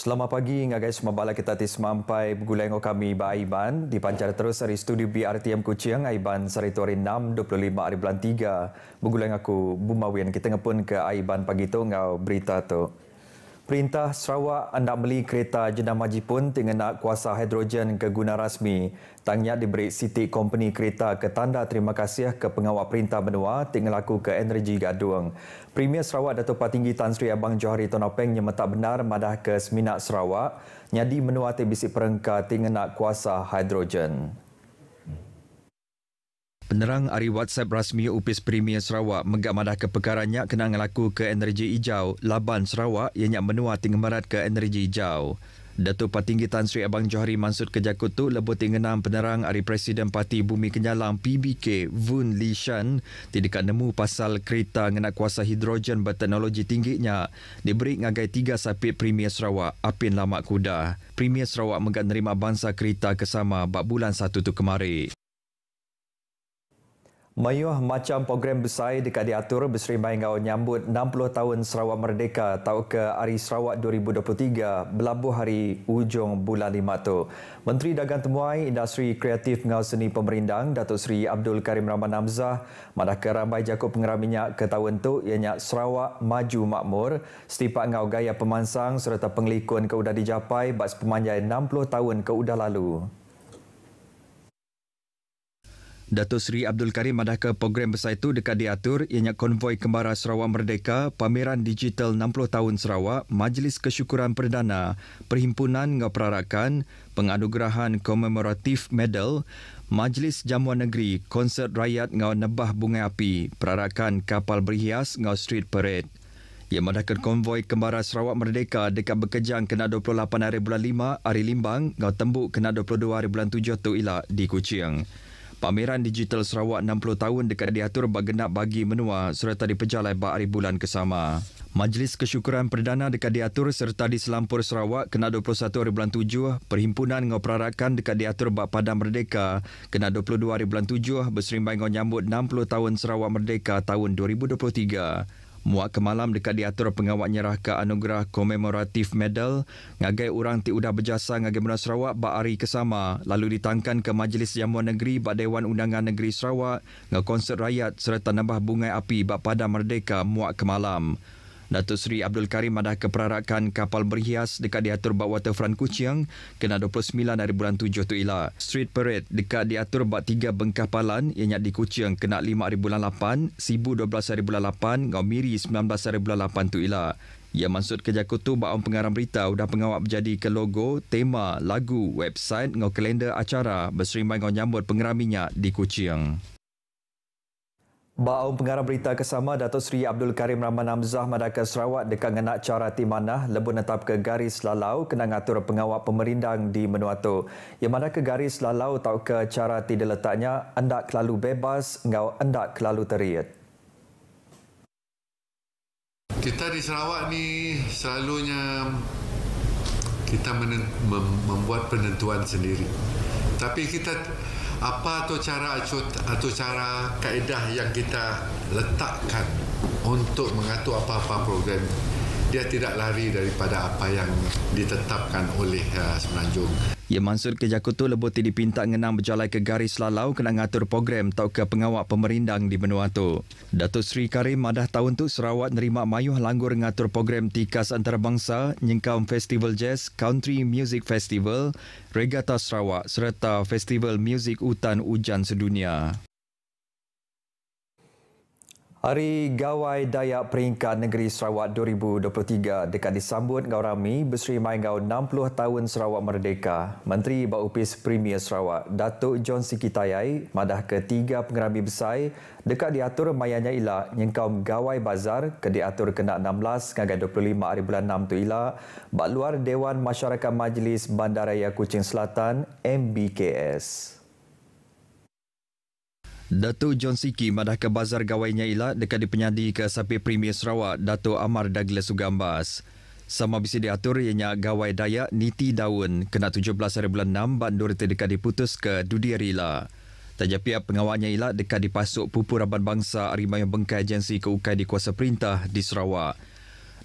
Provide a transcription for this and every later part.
Selamat pagi, ingat guys, mabalak kita tis mampai bergulang kami Ba Aiban dipancar terus dari studio BRTM Kuching Aiban Sarituari 6 25 hari bulan 3 bergulang aku Bumawian kita ngepun ke Aiban pagi tu ngau berita tu. Perintah Sarawak hendak beli kereta jenama Jipun dengan nak kuasa hidrogen ke guna rasmi. Tangnya diberi Siti Company Kereta ke tanda terima kasih ke pengawal perintah benua tinggal laku ke energi gadung. Premier Sarawak Datuk Patinggi Tan Sri Abang Johari Tonopeng yang tak benar madah ke Seminak Sarawak. Nyadi menua tebisi perengka tinggal nak kuasa hidrogen. Penerang hari WhatsApp rasmi UPIS Premier Sarawak menggamadah kepekarannya kena ngelaku ke energi hijau Laban Sarawak yang nyak menua tinggal merat ke energi hijau. Datuk Patinggi Tan Sri Abang Johari Mansur tu lebih tinggal penerang hari Presiden Parti Bumi Kenyalang PBK Vun Li Shan tidak nemu pasal kereta ngenak kuasa hidrogen berteknologi tingginya diberi ngagai tiga sapi Premier Sarawak Apin Lama Kuda. Premier Sarawak menggat nerima bangsa kereta kesama bak bulan satu tu kemari. Mayuh macam program besar dekat diatur Besri Maingau nyambut 60 tahun Sarawak Merdeka tahu ke Hari Sarawak 2023 berlabuh hari ujung bulan lima tu. Menteri Dagang Temuai Industri Kreatif Ngau Seni Pemerindang Datuk Seri Abdul Karim Rahman Hamzah madah ke ramai jakup pengerah minyak ke tahun tu ianya Sarawak Maju Makmur setipak Ngau Gaya Pemansang serta penglikun ke dijapai bas pemanjai 60 tahun ke lalu. Dato Sri Abdul Karim adaka program besar itu dekat diatur ianya konvoi kembara Sarawak Merdeka, pameran digital 60 tahun Sarawak, Majlis Kesyukuran Perdana, Perhimpunan perarakan, Penganugerahan Komemoratif Medal, Majlis Jamuan Negeri, Konsert Rakyat Ngau Nebah Bunga Api, Perarakan Kapal Berhias Ngau Street Parade. Ia mendakar konvoi kembara Sarawak Merdeka dekat Bekejang kena 28 hari bulan 5 hari Limbang, Ngau Tembuk kena 22 hari bulan 7 tu ilak di Kuching. Pameran Digital Sarawak 60 tahun dekat diatur bergenap bagi menua serta dipejalai bahari bulan kesama. Majlis Kesyukuran Perdana dekat diatur serta di Selampur Sarawak kena 21 hari bulan 7, Perhimpunan Ngoperarakan dekat diatur Bak Padang Merdeka kena 22 hari bulan 7, berserimbang ngonyambut 60 tahun Sarawak Merdeka tahun 2023. Muak kemalam dekat diatur pengawal nyerah ke anugerah komemoratif medal, ngagai orang ti udah berjasa ngagai Muna Sarawak ba'ari kesama, lalu ditangkan ke Majlis Jamuan Negeri ba' Dewan Undangan Negeri Sarawak, ngekonsert rakyat serta nambah bunga api ba' pada merdeka muak kemalam. malam. Datuk Seri Abdul Karim ada keperarakan kapal berhias dekat diatur bak waterfront Kuching kena 29 hari bulan 7 tu ila. Street Parade dekat diatur bak 3 bengkapalan ianya di Kuching kena 5 hari bulan 8, Sibu 12 hari bulan 8, Gomiri 19 hari bulan 8 tu ila. Ia maksud kerja kutu bahawa pengarang berita sudah pengawal menjadi ke logo, tema, lagu, website, ngau kalender acara berserimbang ngau nyambut pengeraminya di Kuching. Baum Pengarah Berita Kesama Datuk Seri Abdul Karim Rahman Hamzah Madaka Sarawak dekat ngenak cara timanah lebih netap ke garis lalau kena ngatur pengawal pemerindang di menuatu Yang mana ke garis lalau tau ke cara tidak letaknya endak kelalu bebas ngau endak kelalu teriat. Kita di Sarawak ni selalunya kita membuat penentuan sendiri. Tapi kita apa atau cara atau cara kaedah yang kita letakkan untuk mengatur apa-apa program dia tidak lari daripada apa yang ditetapkan oleh uh, eh, Semenanjung. Ya Mansur kejakutu tu lebih tidak pinta ngenang berjalan ke garis lalau kena ngatur program atau ke pengawak pemerindang di benua tu. Datuk Sri Karim madah tahun tu Sarawak nerima mayuh langgur ngatur program tikas antarabangsa, nyengkaum Festival Jazz, Country Music Festival, Regatta Sarawak serta Festival Music Hutan hujan Sedunia. Hari Gawai Dayak Peringkat Negeri Sarawak 2023 dekat disambut Gawrami Besri Maingau 60 tahun Sarawak Merdeka. Menteri Baupis Premier Sarawak, Datuk John Sikitayai, madah ketiga pengerami besar dekat diatur mayanya ilah nyengkaum Gawai Bazar ke diatur kena 16 hingga 25 hari bulan 6 tu ilah bak Dewan Masyarakat Majlis Bandaraya Kuching Selatan MBKS. Datu John Siki madah ke bazar gawainya ilat dekat dipenyadi ke sapi Premier Sarawak Datu Amar Douglas Sugambas, Sama bisi diatur ianya gawai daya niti daun kena 17 hari bulan 6 bandur nur dekat diputus ke Dudi rila. Taja pihak pengawalnya ilat dekat dipasuk pupu rabat bangsa Arimayu Bengkai Agensi ke UKAI di kuasa perintah di Sarawak.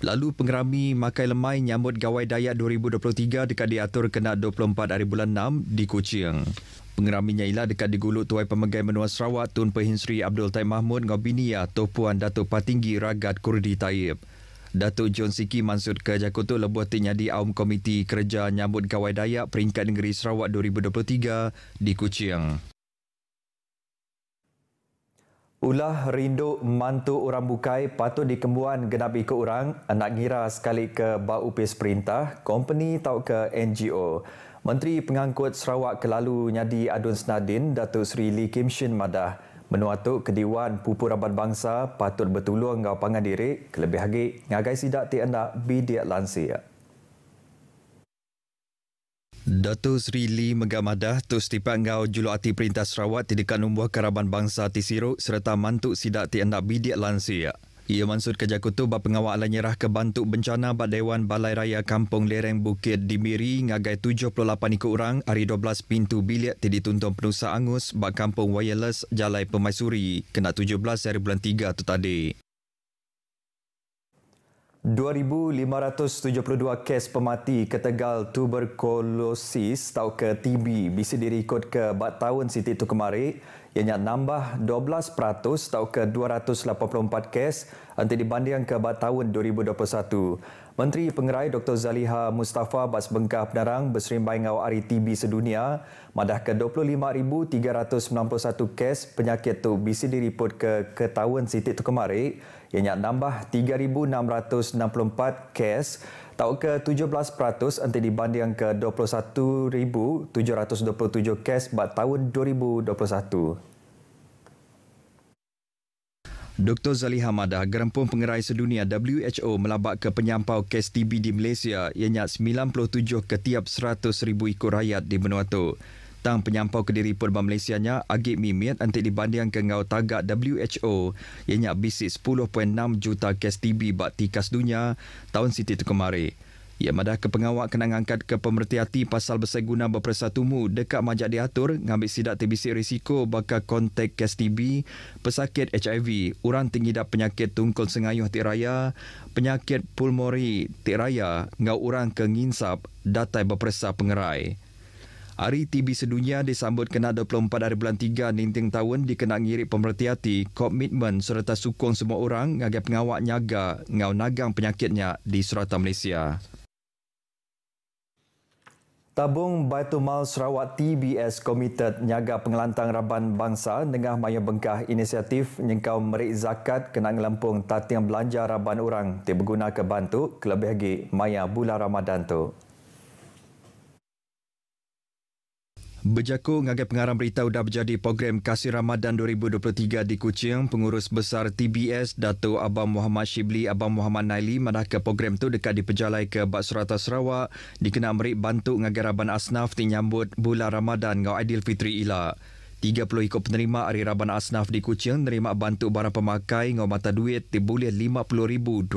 Lalu pengerami Makai Lemai nyambut gawai Dayak 2023 dekat diatur kena 24 hari bulan 6 di Kuching. Pengeraminya ialah dekat digulut Tuai Pemegai Menua Sarawak Tun Perhin Sri Abdul Taib Mahmud Ngobinia Tuan Puan Datuk Patinggi Ragat Kurdi Taib. Datuk John Siki Mansur ke Jakutu lebuh tinyadi Aum Komiti Kerja Nyambut Gawai Dayak Peringkat Negeri Sarawak 2023 di Kuching. Ulah rindu mantu orang bukai patut dikembuan genap ikut orang nak ngira sekali ke bau upis perintah, company tau ke NGO. Menteri Pengangkut Sarawak Kelalu Nyadi Adun Senadin, Datuk Seri Lee Kim Shin Madah, menuatu kediwan pupu rabat bangsa patut bertulung ngau pangan diri, kelebih lagi ngagai sidak ti anda bidiak lansia. Datuk Sri Lee Megamadah Tu Setipat Ngau Julu Ati Perintah Sarawak Tidakkan Umbuh Karaban Bangsa Ti Siruk Serta Mantuk Sidak Ti Endak Bidik Lansia ia maksud kerja kutu bahawa pengawal nyerah ke bantu bencana bahawa Dewan Balai Raya Kampung Lereng Bukit di Miri ngagai 78 ikut orang hari 12 pintu bilik tidak tuntun penusa angus bad kampung wireless Jalai Pemaisuri kena 17 hari bulan 3 tu tadi. 2,572 kes pemati ketegal tuberkulosis atau ke TB bisa direkod ke bat tahun Siti itu kemarin ianya nambah 12% atau ke 284 kes antara dibanding ke tahun 2021. Menteri Pengerai Dr. Zaliha Mustafa Bas Bengkah Penarang berserimbai awal hari TB sedunia madah ke 25,391 kes penyakit tu bisa diriput ke ke siti sitik tu kemarin ianya nambah 3,664 kes tahu ke 17% entah dibanding ke 21,727 kes pada tahun 2021. Dr. Zali Hamadah, gerempung pengerai sedunia WHO melabak ke penyampau kes TB di Malaysia ianya 97 ke tiap 100,000 ikut rakyat di benua itu. Tang penyampau kediri Purba Malaysia nya agak mimit antik dibandingkan ke ngau tagak WHO ianya bisik 10.6 juta kes TB bak tikas dunia tahun siti itu kemari. Ia madah ke pengawak kena angkat ke pemerhati pasal berseguna berperasa tumu dekat majak diatur ngambil sidak TBC risiko bakal kontak kes TB, pesakit HIV, urang tinggi dak penyakit tungkol sengayuh hati raya, penyakit pulmori ti raya, ngau urang ke nginsap datai berperasa pengerai. Hari TB sedunia disambut kena 24 dari bulan 3 ninting tahun dikenal ngirik pemerhati-hati, komitmen serta sokong semua orang agar pengawak nyaga ngau nagang penyakitnya di serata Malaysia. Tabung Baitul Mal Sarawak TBS Komited Nyaga Pengelantang Raban Bangsa Nengah Maya Bengkah Inisiatif Nyengkau Merik Zakat Kena Ngelempung Tatian Belanja Raban Orang Tiap Berguna Ke Bantu Kelebih lagi Maya Bula Ramadan Tuk. Bejaku ngagai pengarang berita sudah berjadi program Kasih Ramadan 2023 di Kuching, pengurus besar TBS Dato Abang Muhammad Shibli Abang Muhammad Naili madah ke program tu dekat dipejalai ke Bak Surata Sarawak dikena merik bantu ngagai Raban Asnaf tinyambut bulan Ramadan ngau Aidilfitri Ila. 30 ikut penerima Hari Raban Asnaf di Kuching nerima bantu barang pemakai ngau mata duit di bulan RM50,220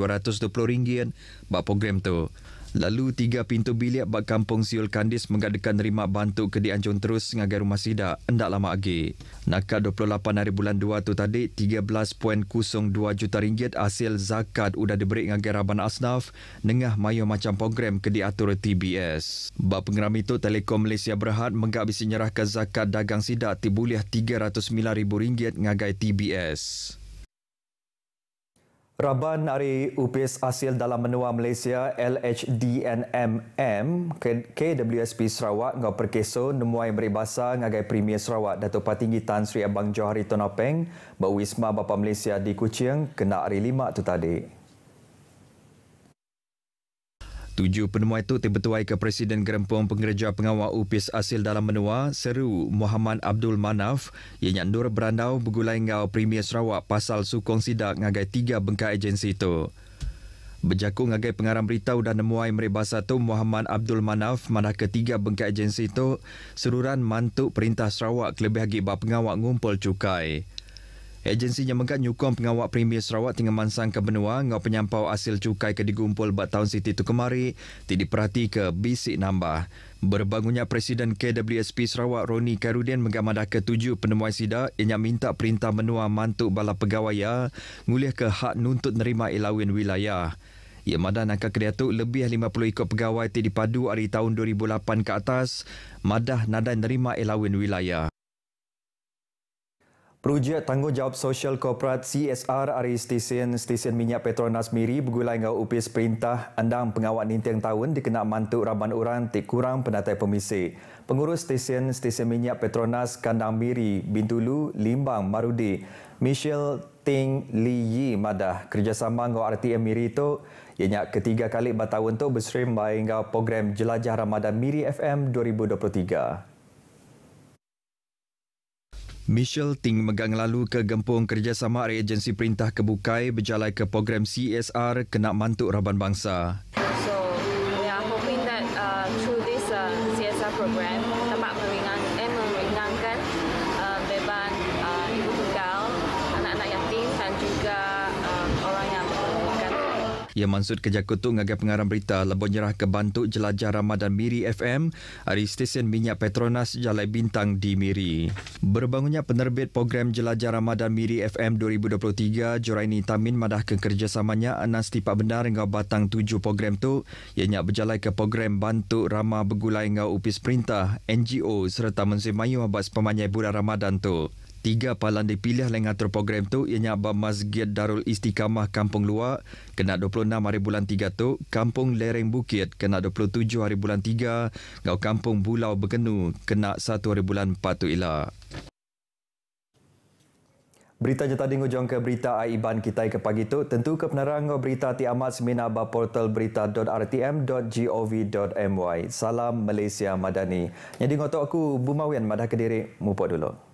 bak program tu. Lalu tiga pintu bilik bak kampung Siul Kandis mengadakan rimak bantu ke dianjur terus sengagai rumah sida endak lama lagi. Naka 28 hari bulan 2 tu tadi 13.02 juta ringgit hasil zakat udah diberi ngagai Raban Asnaf nengah mayo macam program ke diatur TBS. Bak pengeram itu Telekom Malaysia Berhad menggak bisi nyerah ke zakat dagang sida tibuliah 309 ribu ringgit ngagai TBS. Raban dari Upis Asil Dalam Menua Malaysia LHDNMM KWSP Sarawak ngau perkeso nemuai meribasa ngagai Premier Sarawak Dato' Patinggi Tan Sri Abang Johari Tonopeng Bawisma Bapa Malaysia di Kuching kena hari lima tu tadi. Tujuh penemu itu dibetuai ke Presiden Gerempong Pengerja Pengawal Upis Asil Dalam Menua, Seru Muhammad Abdul Manaf, yang nyandur berandau begulai ngau Premier Sarawak pasal sukong sidak ngagai tiga bengkak agensi itu. Berjaku ngagai pengarang berita dan nemuai meribasa tu Muhammad Abdul Manaf mana ketiga bengkak agensi itu seruran mantuk perintah Sarawak kelebih lagi bapak pengawal ngumpul cukai. Agensi Jemengkat Nyukong Pengawak Premier Sarawak tinggal mansang ke benua ngau penyampau hasil cukai ke digumpul bat tahun siti tu kemari tidak diperhati ke bisik nambah. Berbangunnya Presiden KWSP Sarawak Roni Karudin menggamadah ketujuh penemuan sida yang minta perintah benua mantuk bala pegawai ngulih ke hak nuntut nerima ilawin wilayah. Ia madan angka kreatu lebih 50 ikut pegawai tidak dipadu hari tahun 2008 ke atas madah nadai nerima ilawin wilayah. Projek tanggungjawab sosial korporat CSR dari stesen stesen minyak Petronas Miri bergulai dengan upis perintah andang pengawal ninteng tahun dikenak mantuk raban orang tak kurang penatai pemisi. Pengurus stesen stesen minyak Petronas Kandang Miri, Bintulu, Limbang, Marudi, Michelle Ting Li Yi Madah kerjasama dengan RTM Miri itu ianya ketiga kali batawan itu berserim dengan program Jelajah Ramadan Miri FM 2023. Michelle Ting megang lalu ke gempung kerjasama dari agensi perintah kebukai berjalan ke program CSR kena mantuk raban bangsa. Ia maksud kerja kutu ngagai pengarah berita lebih nyerah ke bantu jelajah Ramadan Miri FM ari stesen minyak Petronas Jalai Bintang di Miri. Berbangunnya penerbit program jelajah Ramadan Miri FM 2023 Joraini Tamin madah ke kerjasamanya anas tipak benar ngau batang tujuh program tu ia nyak berjalai ke program bantu Rama Begulai ngau upis perintah NGO serta menzimayu habas pemanyai bulan Ramadan tu. Tiga palan dipilih lah dengan program tu ianya Abah Masjid Darul Istiqamah Kampung Luar kena 26 hari bulan 3 tu, Kampung Lereng Bukit kena 27 hari bulan 3, Gau Kampung Bulau Bekenu kena 1 hari bulan 4 tu ila. Berita yang tadi ngujung ke berita Aiban kita ke pagi tu. Tentu ke penerang ngujung berita ti amat semina abah portal berita.rtm.gov.my. Salam Malaysia Madani. Jadi ngotok aku Bumawian Madah Kediri. Mupok dulu.